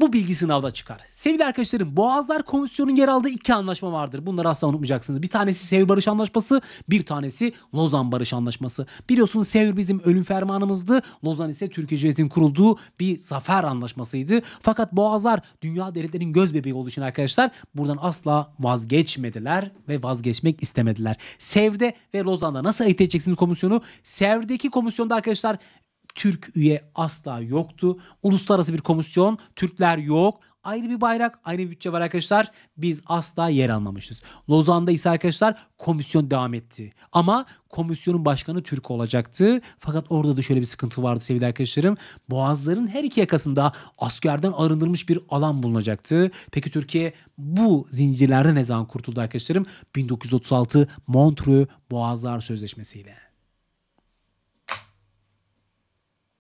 bu bilgi sınavda çıkar. Sevgili arkadaşlarım Boğazlar Komisyonu'nun yer aldığı iki anlaşma vardır. Bunları asla unutmayacaksınız. Bir tanesi Sevr Barış Anlaşması, bir tanesi Lozan Barış Anlaşması. Biliyorsunuz Sevr bizim ölüm fermanımızdı. Lozan ise Türkiye Cumhuriyeti'nin kurulduğu bir zafer anlaşmasıydı. Fakat Boğazlar dünya devletlerinin göz bebeği olduğu için arkadaşlar buradan asla vazgeçmediler ve vazgeçmek istemediler. Sev'de ve Lozan'da nasıl ayırt edeceksiniz komisyonu? Sev'deki komisyonda arkadaşlar Türk üye asla yoktu. Uluslararası bir komisyon, Türkler yok. Ayrı bir bayrak, ayrı bir bütçe var arkadaşlar. Biz asla yer almamışız. Lozan'da ise arkadaşlar komisyon devam etti. Ama komisyonun başkanı Türk olacaktı. Fakat orada da şöyle bir sıkıntı vardı sevgili arkadaşlarım. Boğazların her iki yakasında askerden arındırılmış bir alan bulunacaktı. Peki Türkiye bu zincirlerde ne zaman kurtuldu arkadaşlarım? 1936 Montreux Boğazlar Sözleşmesi ile.